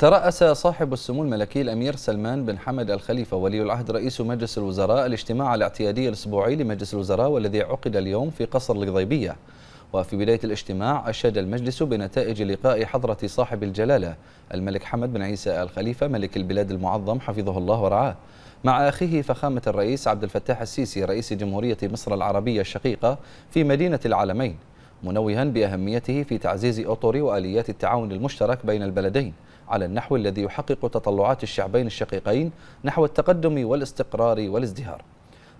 ترأس صاحب السمو الملكي الأمير سلمان بن حمد الخليفة ولي العهد رئيس مجلس الوزراء الاجتماع الاعتيادي الأسبوعي لمجلس الوزراء والذي عقد اليوم في قصر القضيبية وفي بداية الاجتماع أشاد المجلس بنتائج لقاء حضرة صاحب الجلالة الملك حمد بن عيسى الخليفة ملك البلاد المعظم حفظه الله ورعاه مع أخيه فخامة الرئيس عبد الفتاح السيسي رئيس جمهورية مصر العربية الشقيقة في مدينة العالمين منوها بأهميته في تعزيز أطر وآليات التعاون المشترك بين البلدين على النحو الذي يحقق تطلعات الشعبين الشقيقين نحو التقدم والاستقرار والازدهار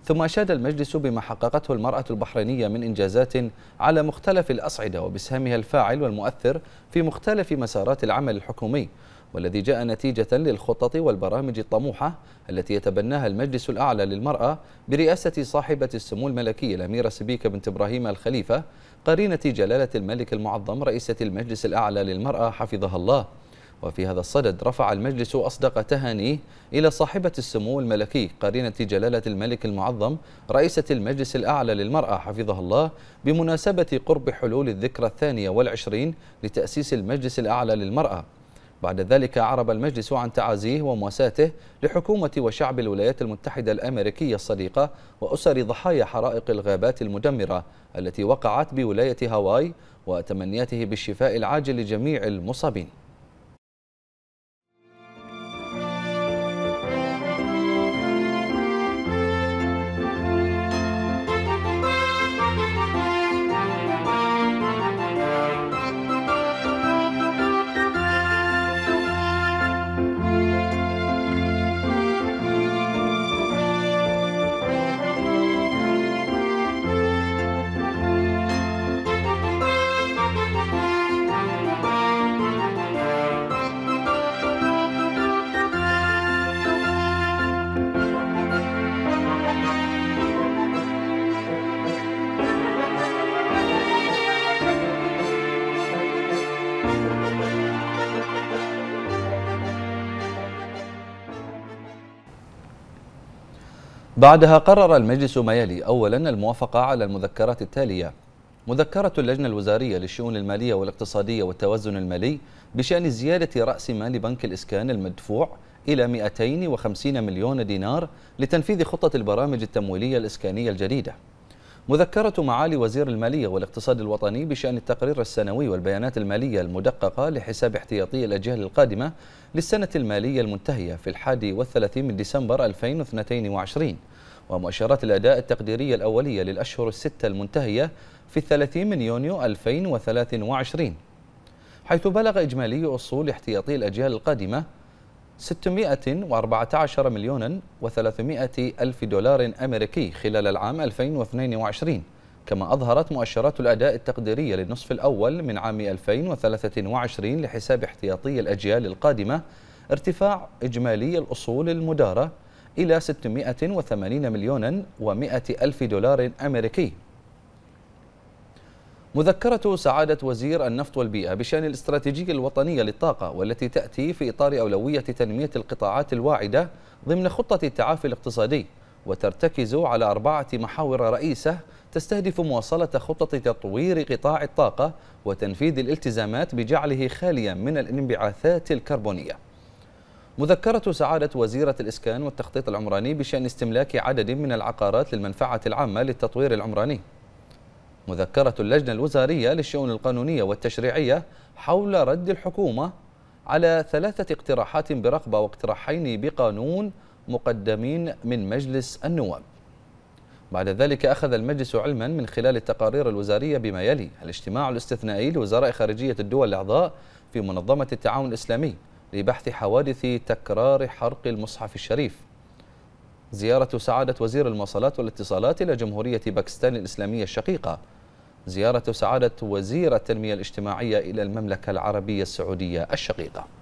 ثم أشاد المجلس بما حققته المرأة البحرينية من إنجازات على مختلف الأصعدة وبسهمها الفاعل والمؤثر في مختلف مسارات العمل الحكومي والذي جاء نتيجة للخطط والبرامج الطموحة التي يتبناها المجلس الأعلى للمرأة برئاسة صاحبة السمو الملكي الأميرة سبيكة بنت إبراهيم الخليفة قرينة جلالة الملك المعظم رئيسة المجلس الأعلى للمرأة حفظها الله وفي هذا الصدد رفع المجلس أصدق تهانيه إلى صاحبة السمو الملكي قرينة جلالة الملك المعظم رئيسة المجلس الأعلى للمرأة حفظها الله بمناسبة قرب حلول الذكرى الثانية والعشرين لتأسيس المجلس الأعلى للمرأة بعد ذلك أعرب المجلس عن تعازيه ومواساته لحكومة وشعب الولايات المتحدة الأمريكية الصديقة وأسر ضحايا حرائق الغابات المدمرة التي وقعت بولاية هاواي وتمنياته بالشفاء العاجل لجميع المصابين بعدها قرر المجلس ما يلي أولا الموافقة على المذكرات التالية مذكرة اللجنة الوزارية للشؤون المالية والاقتصادية والتوازن المالي بشأن زيادة رأس مال بنك الإسكان المدفوع إلى 250 مليون دينار لتنفيذ خطة البرامج التمويلية الإسكانية الجديدة مذكرة معالي وزير المالية والاقتصاد الوطني بشأن التقرير السنوي والبيانات المالية المدققة لحساب احتياطي الأجيال القادمة للسنة المالية المنتهية في الحادي والثلاثين من ديسمبر 2022 ومؤشرات الأداء التقديرية الأولية للأشهر الستة المنتهية في 30 من يونيو 2023 حيث بلغ إجمالي أصول احتياطي الأجيال القادمة 614 مليون و300 ألف دولار أمريكي خلال العام 2022 كما أظهرت مؤشرات الأداء التقديرية للنصف الأول من عام 2023 لحساب احتياطي الأجيال القادمة ارتفاع إجمالي الأصول المدارة إلى 680 مليون و100 ألف دولار أمريكي مذكرة سعادة وزير النفط والبيئة بشأن الاستراتيجية الوطنية للطاقة والتي تأتي في إطار أولوية تنمية القطاعات الواعدة ضمن خطة التعافي الاقتصادي وترتكز على أربعة محاور رئيسة تستهدف مواصلة خطة تطوير قطاع الطاقة وتنفيذ الالتزامات بجعله خاليا من الانبعاثات الكربونية مذكرة سعادة وزيرة الإسكان والتخطيط العمراني بشأن استملاك عدد من العقارات للمنفعة العامة للتطوير العمراني مذكرة اللجنة الوزارية للشؤون القانونية والتشريعية حول رد الحكومة على ثلاثة اقتراحات برغبة واقتراحين بقانون مقدمين من مجلس النواب بعد ذلك أخذ المجلس علما من خلال التقارير الوزارية بما يلي الاجتماع الاستثنائي لوزراء خارجية الدول الأعضاء في منظمة التعاون الإسلامي لبحث حوادث تكرار حرق المصحف الشريف زيارة سعادة وزير المواصلات والاتصالات إلى جمهورية باكستان الإسلامية الشقيقة زيارة سعادة وزير التنمية الاجتماعية إلى المملكة العربية السعودية الشقيقة